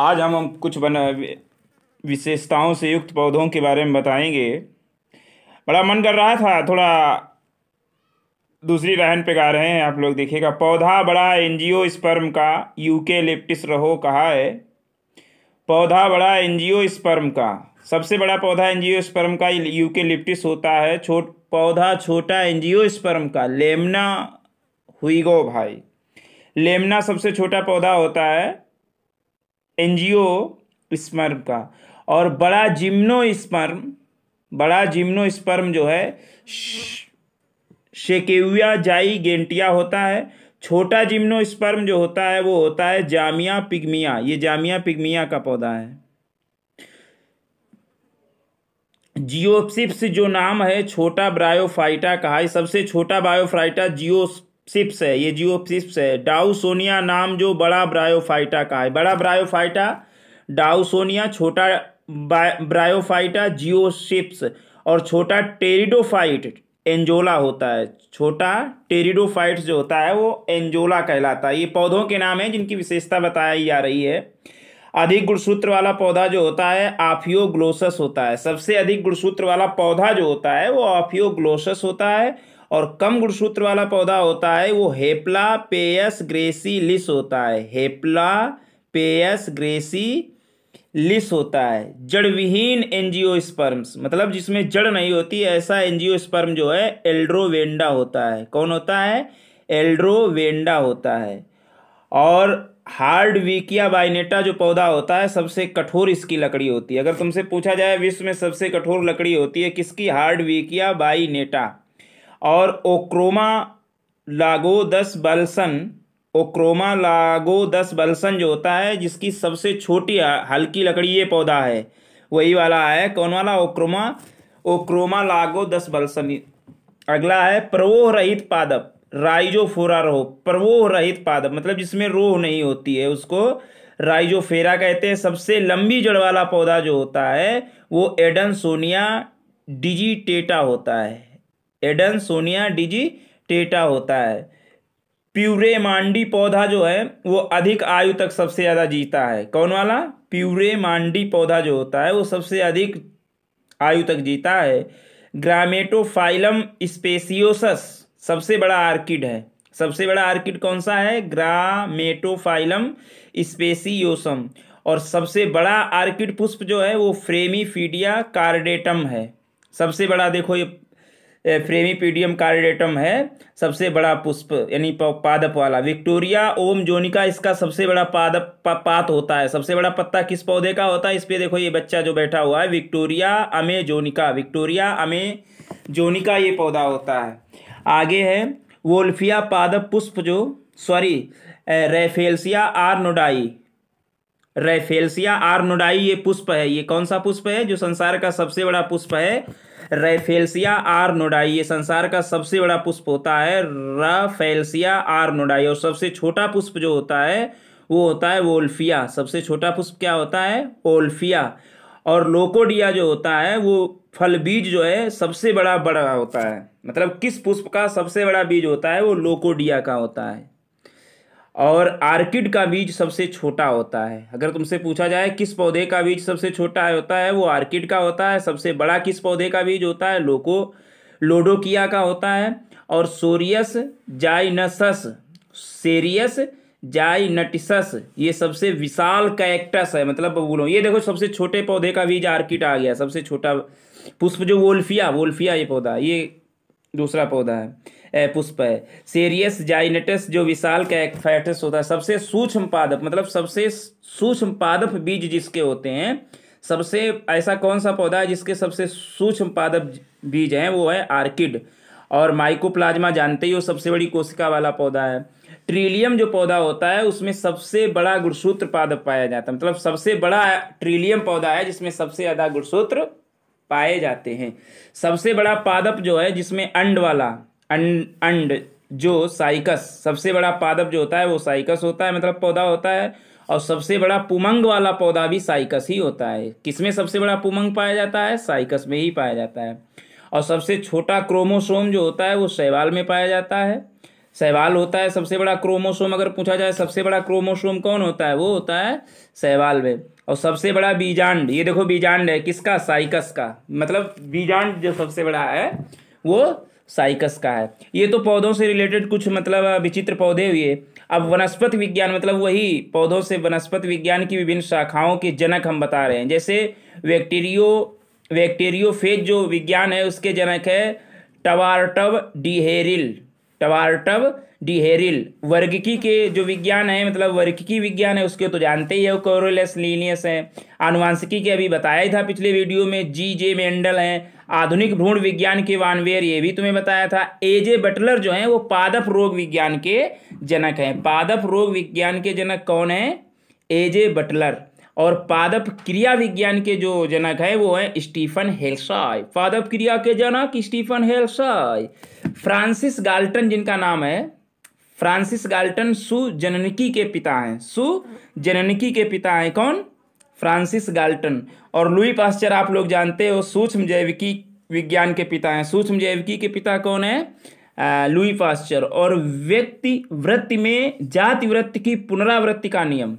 आज हम कुछ बना विशेषताओं से युक्त पौधों के बारे में बताएंगे बड़ा मन कर रहा था थोड़ा दूसरी रहन पे गा रहे हैं आप लोग देखिएगा पौधा बड़ा एनजीओ स्पर्म का यूके लिप्टिस रहो कहा है पौधा बड़ा एनजीओ स्पर्म का सबसे बड़ा पौधा एनजीओ स्पर्म का यूके लिप्टिस होता है छोट पौधा छोटा एनजीओ स्पर्म का लेमना हुई गो भाई लेमना सबसे छोटा पौधा होता है एनजीओ स्पर्म का और बड़ा जिम्नो स्पर्म बड़ा जिम्नो स्पर्म जो है शेकेविया जाई गेंटिया होता है छोटा जिम्नो स्पर्म जो होता है वो होता है जामिया पिग्मिया ये जामिया पिग्मिया का पौधा है जियोसिप्स जो नाम है छोटा ब्रायोफाइटा का है सबसे छोटा बायोफाइटा जियो सिप्स है ये जियो सिप्स है डाउसोनिया नाम जो बड़ा ब्रायोफाइटा का है बड़ा ब्रायोफाइटा डाउसोनिया छोटा ब्रायोफाइटा सिप्स और छोटा टेरिडोफाइट एंजोला होता है छोटा टेरिडोफाइट जो होता है वो एंजोला कहलाता है ये पौधों के नाम है जिनकी विशेषता बताई जा रही है अधिक गुणसूत्र वाला पौधा जो होता है आफियोग्लोसस होता है सबसे अधिक गुणसूत्र वाला पौधा जो होता है वो आफियोग्लोसस होता है और कम गुणसूत्र वाला पौधा होता है वो हेपला पेयस ग्रेसी लिस होता है हेपला पेयस ग्रेसी लिस होता है जड़विहीन स्पर्म्स मतलब जिसमें जड़ नहीं होती ऐसा स्पर्म जो है एल्ड्रोवेंडा होता है कौन होता है एल्ड्रोवेंडा होता है और हार्ड विकिया बाइनेटा जो पौधा होता है सबसे कठोर इसकी लकड़ी होती है अगर तुमसे पूछा जाए विश्व में सबसे कठोर लकड़ी होती है किसकी हार्ड विकिया बाइनेटा और ओक्रोमा लागो दस बल्सन ओक्रोमा लागो दस बल्सन जो होता है जिसकी सबसे छोटी हल्की लकड़ी ये पौधा है वही वाला है कौन वाला ओक्रोमा ओक्रोमा लागो दस बल्सन अगला है प्रवोह रहित पादप राइजोफोरा रोह प्रवोह रहित पादप मतलब जिसमें रोह नहीं होती है उसको राइजोफेरा कहते हैं सबसे लंबी जड़ वाला पौधा जो होता है वो एडनसोनिया डिजिटेटा होता है एडन सोनिया डिजी टेटा होता है प्यूरे मांडी पौधा जो है वो अधिक आयु तक सबसे ज़्यादा जीता है कौन वाला प्यूरे मांडी पौधा जो होता है वो सबसे अधिक आयु तक जीता है ग्रामेटोफाइलम स्पेसियोसस सबसे बड़ा आर्किड है सबसे बड़ा आर्किड कौन सा है ग्रामेटोफाइलम स्पेसियोसम और सबसे बड़ा आर्किड पुष्प जो है वो फ्रेमीफीडिया कार्डेटम है सबसे बड़ा देखो ये फ्रेमी पीडियम कार्डेटम है सबसे बड़ा पुष्प यानी पादप वाला विक्टोरिया ओम जोनिका इसका सबसे बड़ा पादप पा, पात होता है सबसे बड़ा पत्ता किस पौधे का होता है इस पर देखो ये बच्चा जो बैठा हुआ है विक्टोरिया अमे जोनिका विक्टोरिया अमे जोनिका ये पौधा होता है आगे है वोल्फिया पादप पुष्प जो सॉरी रेफेल्सिया आर्नोडाई रेफेल्सिया आर्नोडाई ये पुष्प है ये कौन सा पुष्प है जो संसार का सबसे बड़ा पुष्प है रेफेल्सिया आर नोडाई ये संसार का सबसे बड़ा पुष्प होता है राफेल्सिया नोडाई और सबसे छोटा पुष्प जो होता है वो होता है वोल्फिया सबसे छोटा पुष्प क्या होता है ओल्फिया और लोकोडिया जो होता है वो फल बीज जो है सबसे बड़ा बड़ा होता है मतलब किस पुष्प का सबसे बड़ा बीज होता है वो लोकोडिया का होता है और आर्किड का बीज सबसे छोटा होता है अगर तुमसे पूछा जाए किस पौधे का बीज सबसे छोटा होता है वो आर्किड का होता है सबसे बड़ा किस पौधे का बीज होता है लोको लोडोकिया का होता है और सोरियस जाइनसस सेरियस जाइनटिसस ये सबसे विशाल कैक्टस है मतलब बोलो ये देखो सबसे छोटे पौधे का बीज आर्किड आ गया सबसे छोटा पुष्प जो वोल्फिया वोल्फिया ये पौधा ये दूसरा पौधा है पुष्प है सीरियस जाइनेटस जो विशाल का फैटस होता है सबसे सूक्ष्म पादप मतलब सबसे सूक्ष्म पादप बीज जिसके होते हैं सबसे ऐसा कौन सा पौधा है जिसके सबसे सूक्ष्म पादप बीज हैं वो है आर्किड और माइकोप्लाज्मा जानते ही हो सबसे बड़ी कोशिका वाला पौधा है ट्रिलियम जो पौधा होता है उसमें सबसे बड़ा गुणसूत्र पादप पाया जाता है मतलब सबसे बड़ा ट्रिलियम पौधा है जिसमें सबसे ज़्यादा गुणसूत्र पाए जाते हैं सबसे बड़ा पादप जो है जिसमें अंड वाला अंड अंड जो साइकस सबसे बड़ा पादप जो होता है वो साइकस होता है मतलब पौधा होता है और सबसे बड़ा पुमंग वाला पौधा भी साइकस ही होता है किसमें सबसे बड़ा पुमंग पाया जाता है साइकस में ही पाया जाता है और सबसे छोटा क्रोमोसोम जो होता है वो शैवाल में पाया जाता है शैवाल होता है सबसे बड़ा क्रोमोसोम अगर पूछा जाए सबसे बड़ा क्रोमोसोम कौन होता है वो होता है शैवाल में और सबसे बड़ा बीजांड ये देखो बीजांड है किसका साइकस का मतलब बीजांड जो सबसे बड़ा है वो साइकस का है ये तो पौधों से रिलेटेड कुछ मतलब विचित्र पौधे हुए अब वनस्पति विज्ञान मतलब वही पौधों से वनस्पति विज्ञान की विभिन्न शाखाओं के जनक हम बता रहे हैं जैसे वैक्टीरियो बैक्टीरियोफेज जो विज्ञान है उसके जनक है टवार्टव डिहेरिल टवार्टव डिहेरिल वर्गिकी के जो विज्ञान है मतलब वर्गिकी विज्ञान है उसके तो जानते ही हो कोरोलेस लीनियस है आनुवांशिकी के अभी बताया ही था पिछले वीडियो में जी जे मेंडल हैं आधुनिक भ्रूण विज्ञान के वानवेयर ये भी तुम्हें बताया था ए जे बटलर जो हैं वो पादप रोग विज्ञान के जनक हैं पादप रोग विज्ञान के जनक कौन है ए जे बटलर और पादप क्रिया विज्ञान के जो जनक है वो है स्टीफन हेल्साय पादप क्रिया के जनक स्टीफन हेल्साई फ्रांसिस गाल्टन जिनका नाम है फ्रांसिस गाल्टन सुजननकी के पिता हैं जननकी के पिता हैं कौन फ्रांसिस गाल्टन और लुई पास्चर आप लोग जानते हो सूक्ष्म जैविकी विज्ञान के पिता हैं सूक्ष्म जैविकी के पिता कौन है लुई पास्चर और व्यक्ति वृत्ति में जाति वृत्ति की पुनरावृत्ति का नियम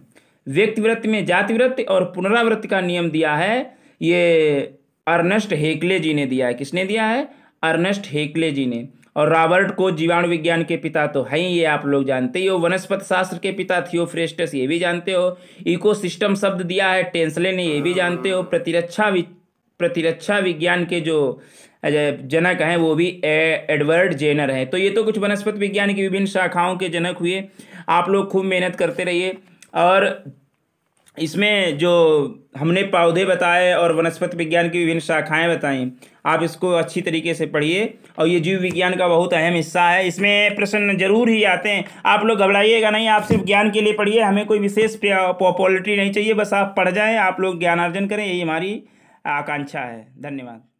व्यक्ति वृत्ति में जाति वृत्ति और पुनरावृत्ति का नियम दिया है ये अर्नेस्ट हेकले जी ने दिया है किसने दिया है अर्नेस्ट हेकले जी ने और रॉबर्ट को जीवाणु विज्ञान के पिता तो ही ये आप लोग जानते ही हो वनस्पति शास्त्र के पिता थियोफ्रेस्टस ये भी जानते हो इकोसिस्टम शब्द दिया है टेंसले ने ये भी जानते हो प्रतिरक्षा वि, प्रतिरक्षा विज्ञान के जो जनक हैं वो भी एडवर्ड जेनर हैं तो ये तो कुछ वनस्पति विज्ञान की विभिन्न शाखाओं के जनक हुए आप लोग खूब मेहनत करते रहिए और इसमें जो हमने पौधे बताए और वनस्पति विज्ञान की विभिन्न शाखाएं बताई आप इसको अच्छी तरीके से पढ़िए और ये जीव विज्ञान का बहुत अहम हिस्सा है इसमें प्रश्न जरूर ही आते हैं आप लोग घबराइएगा नहीं आप सिर्फ ज्ञान के लिए पढ़िए हमें कोई विशेष पॉपुलरिटी नहीं चाहिए बस आप पढ़ जाएँ आप लोग ज्ञानार्जन करें यही हमारी आकांक्षा है धन्यवाद